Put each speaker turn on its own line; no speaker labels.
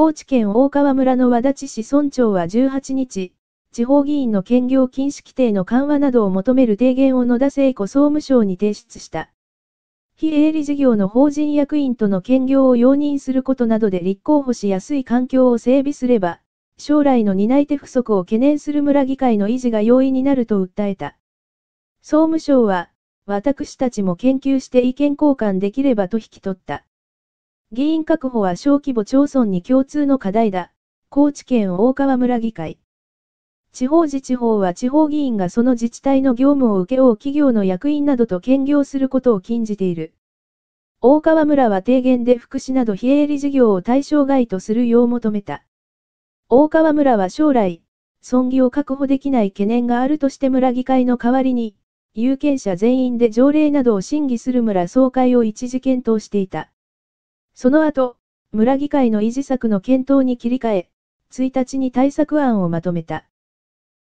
高知県大川村の和田地市村長は18日、地方議員の兼業禁止規定の緩和などを求める提言を野田聖子総務省に提出した。非営利事業の法人役員との兼業を容認することなどで立候補しやすい環境を整備すれば、将来の担い手不足を懸念する村議会の維持が容易になると訴えた。総務省は、私たちも研究して意見交換できればと引き取った。議員確保は小規模町村に共通の課題だ。高知県大川村議会。地方自治法は地方議員がその自治体の業務を請け負う企業の役員などと兼業することを禁じている。大川村は提言で福祉など非営利事業を対象外とするよう求めた。大川村は将来、村議を確保できない懸念があるとして村議会の代わりに、有権者全員で条例などを審議する村総会を一時検討していた。その後、村議会の維持策の検討に切り替え、1日に対策案をまとめた。